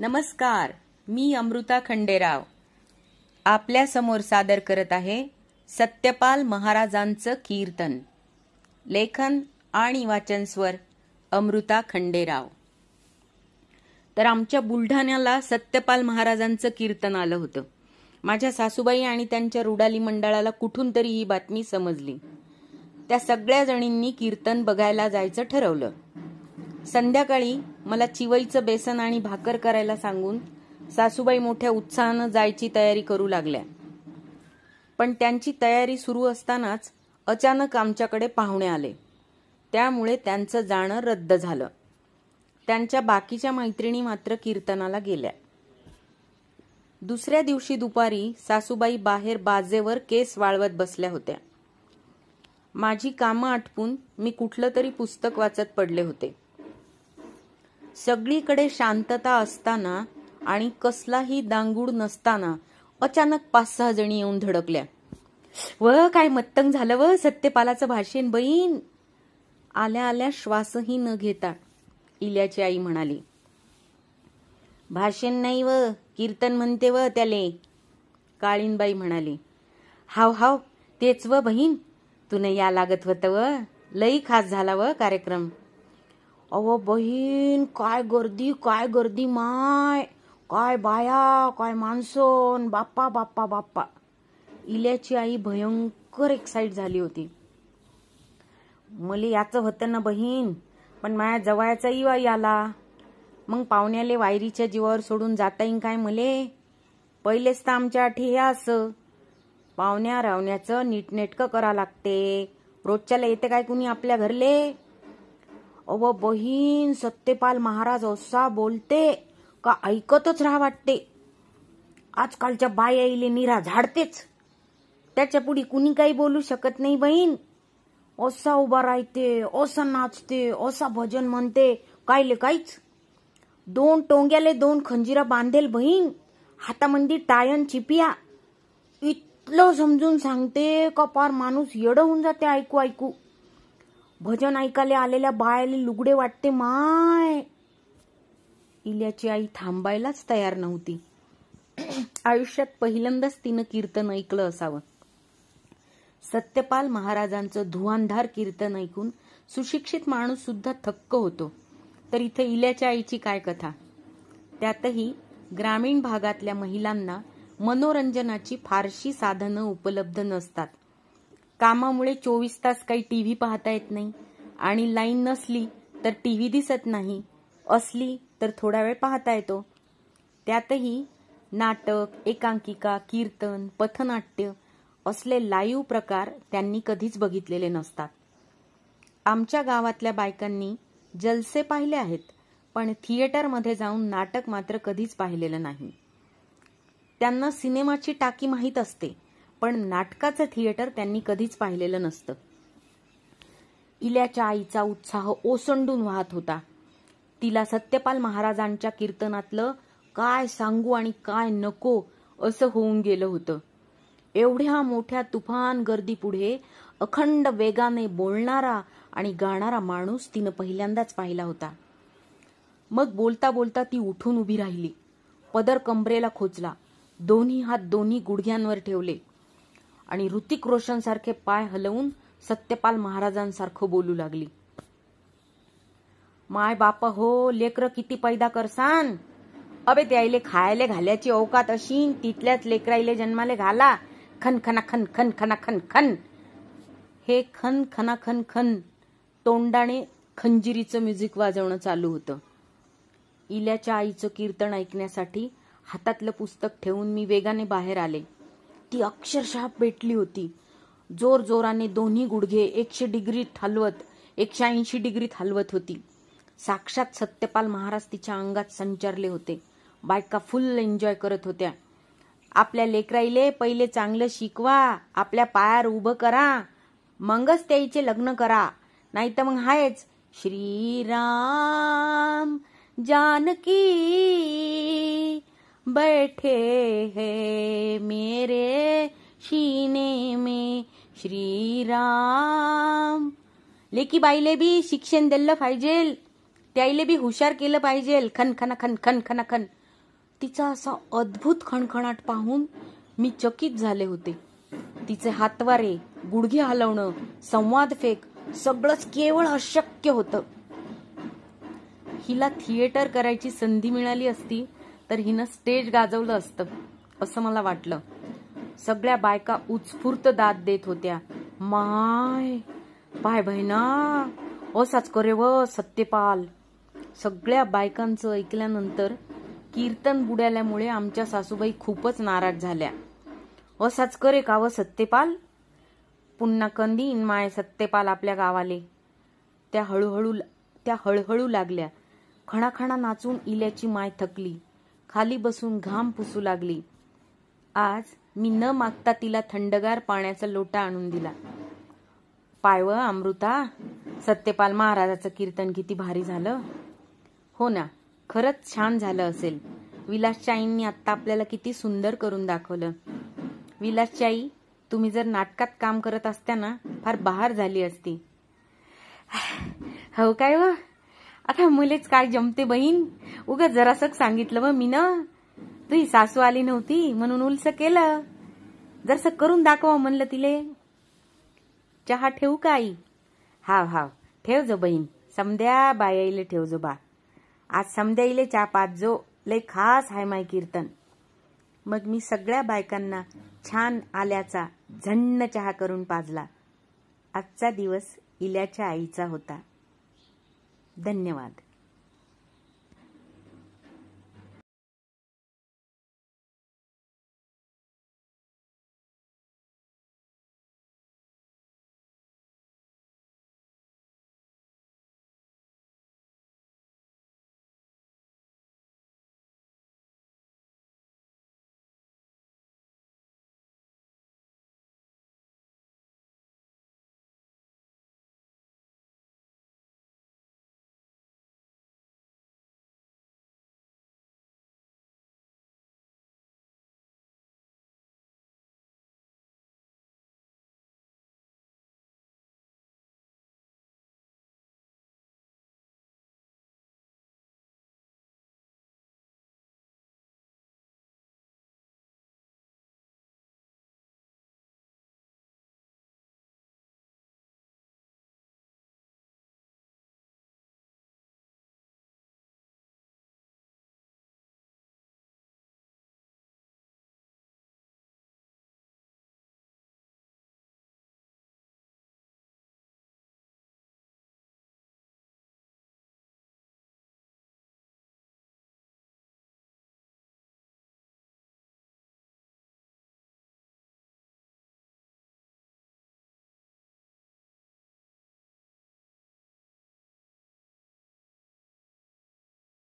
नमस्कार मी अमृता खंडेराव आपल्या समोर सादर करत आहे सत्यपाल महाराजांचं कीर्तन लेखन आणि वाचन स्वर अमृता खंडेराव तर आमच्या बुलढाण्याला सत्यपाल महाराजांचं कीर्तन आलं होतं माझ्या सासूबाई आणि त्यांच्या रुडाली मंडळाला कुठून तरी ही बातमी समजली त्या सगळ्या जणींनी कीर्तन बघायला जायचं ठरवलं संध्याकाळी मला चिवईचं बेसन आणि भाकर करायला सांगून सासूबाई मोठ्या उत्साहानं जायची तयारी करू लागल्या पण त्यांची तयारी सुरू असतानाच अचानक आमच्याकडे पाहुणे आले त्यामुळे त्यांचं जाणं रद्द झालं त्यांच्या बाकीच्या मैत्रिणी मात्र कीर्तनाला गेल्या दुसऱ्या दिवशी दुपारी सासूबाई बाहेर बाजेवर केस वाळवत बसल्या होत्या माझी कामं आटपून मी कुठलं तरी पुस्तक वाचत पडले होते सगळीकडे शांतता असताना आणि कसलाही दांगूड नसताना अचानक पाच सहा जणी येऊन धडकल्या व काय मत्तंग झालं व सत्यपालाचं भाषेन बहीण आल्या आल्या श्वासही न घेता इल्याची आई म्हणाली भाषेन नाही व कीर्तन म्हणते व त्याले काळीनबाई म्हणाली हाव हाव तेच व बहीण तुने या लागत होतं व लई खास झाला व कार्यक्रम अव बहीण काय गर्दी काय गर्दी माय काय बाया काय माणसं बाप्पा बाप्पा बाप्पा इल्याची आई भयंकर एक्साइट झाली होती मले याचं होतं ना बहीण पण माया जवळचाही इवा आला मग पाहुण्याले वायरीच्या जीवावर सोडून जाता येईन काय मले पहिलेच तर आमच्या आठी हे असं पाहुण्या रावण्याचं नीटनेटकं करा लागते रोजच्याला येते काय कुणी आपल्या घरले अव बहीण सत्यपाल महाराज असा बोलते का ऐकतच राहा वाटते आजकालच्या आईले निरा झाडतेच त्याच्या पुढे कुणी काही बोलू शकत नाही बहीण असा उभा राहते असा नाचते असा भजन म्हणते कायले काहीच दोन टोंग्याले दोन खंजिरा बांधेल बहीण हातामंदी टायन चिपिया इतलं समजून सांगते का पार माणूस येडं होऊन जाते ऐकू ऐकू भजन ऐकायला आलेल्या बाळाले लुगडे वाटते माय इल्याची आई थांबायलाच तयार नव्हती आयुष्यात पहिल्यांदाच तिनं कीर्तन ऐकलं असावं सत्यपाल महाराजांचं धुवांधार कीर्तन ऐकून सुशिक्षित माणूस सुद्धा थक्क होतो तर इथे इल्याच्या आईची काय कथा त्यातही ग्रामीण भागातल्या महिलांना मनोरंजनाची फारशी साधनं उपलब्ध नसतात कामामुळे चोवीस तास काही टीव्ही पाहता येत नाही आणि लाईन नसली तर टीव्ही दिसत नाही असली तर थोडा वेळ पाहता येतो त्यातही नाटक एकांकिका कीर्तन पथनाट्य असले लाईव्ह प्रकार त्यांनी कधीच बघितलेले नसतात आमच्या गावातल्या बायकांनी जलसे पाहिले आहेत पण थिएटरमध्ये जाऊन नाटक मात्र कधीच पाहिलेलं नाही त्यांना सिनेमाची टाकी माहीत असते पण नाटकाचं थिएटर त्यांनी कधीच पाहिलेलं नसतं इल्याच्या आईचा उत्साह ओसंडून वाहत होता तिला सत्यपाल महाराजांच्या कीर्तनातलं काय सांगू आणि काय नको असं होऊन गेलं होतं एवढ्या मोठ्या तुफान गर्दीपुढे अखंड वेगाने बोलणारा आणि गाणारा माणूस तिनं पहिल्यांदाच पाहिला होता मग बोलता बोलता ती उठून उभी राहिली पदर कमरेला खोचला दोन्ही हात दोन्ही गुडघ्यांवर ठेवले आणि ऋतिक सारखे पाय हलवून सत्यपाल महाराजांसारखं बोलू लागली माय बाप हो लेकर किती पैदा करसान अबे त्याईले खायले घालायची औकात अशीन तिथल्याच लेकराईले जन्माले घाला खन खना खन खन खना खन खन हे खन खना खन खन तोंडाने खंजिरीचं म्युझिक वाजवणं चालू होतं इल्याच्या आईचं कीर्तन ऐकण्यासाठी हातातलं पुस्तक ठेवून मी वेगाने बाहेर आले ती अक्षरशः पेटली होती जोर जोराने दोन्ही गुडघे एकशे डिग्री हलवत एकशे ऐंशी डिग्री हलवत होती साक्षात सत्यपाल महाराज तिच्या अंगात संचारले होते बायका फुल एन्जॉय करत होत्या आपल्या लेकराईले पहिले चांगलं शिकवा आपल्या पायावर उभं करा मंगच त्याईचे लग्न करा नाही तर मग हायच श्रीराम जानकी बैठे है मेरे शीने में श्री राम बाईले बी शिक्षण दिलं पाहिजे त्याईले बी हुशार केलं पाहिजे खनखन खन खन खन खन तिचा असा अद्भुत खणखणाट पाहून मी चकित झाले होते तिचे हातवारे गुडघे हलवणं संवाद फेक सगळंच केवळ अशक्य होतं हिला थिएटर करायची संधी मिळाली असती तर हिनं स्टेज गाजवलं असतं असं मला वाटलं सगळ्या बायका उत्स्फूर्त दाद देत होत्या माय पाय बहिणा असाच करे व सत्यपाल सगळ्या बायकांचं ऐकल्यानंतर कीर्तन बुडाल्यामुळे आमच्या सासूबाई खूपच नाराज झाल्या असाच करे का व सत्यपाल पुन्हा कंदी माय सत्यपाल आपल्या गावाले त्या हळूहळू त्या हळहळू लागल्या खणाखणा नाचून इल्याची माय थकली खाली बसून घाम पुसू लागली आज मी न मागता तिला थंडगार पाण्याचा लोटा आणून दिला पायव अमृता सत्यपाल महाराजाचं कीर्तन किती भारी झालं हो ना खरंच छान झालं असेल विलासचाईंनी आत्ता आपल्याला किती सुंदर करून दाखवलं विलासचाई तुम्ही जर नाटकात काम करत ना फार बहार झाली असती हो काय व आता मुलेच काय जमते बहीण उग जरासक सांगितलं व मी ना तुझी सासू आली नव्हती म्हणून उलस केलं जसं करून दाखवा म्हणलं तिले चहा ठेवू का आई हाव हाव ठेव जो बहीण समद्या बायाईले ठेव जो बा आज समद्याईले चहा पाच जो लय खास हाय माय कीर्तन मग मी सगळ्या बायकांना छान आल्याचा झंड चहा करून पाजला आजचा दिवस इल्याच्या आईचा होता धन्यवाद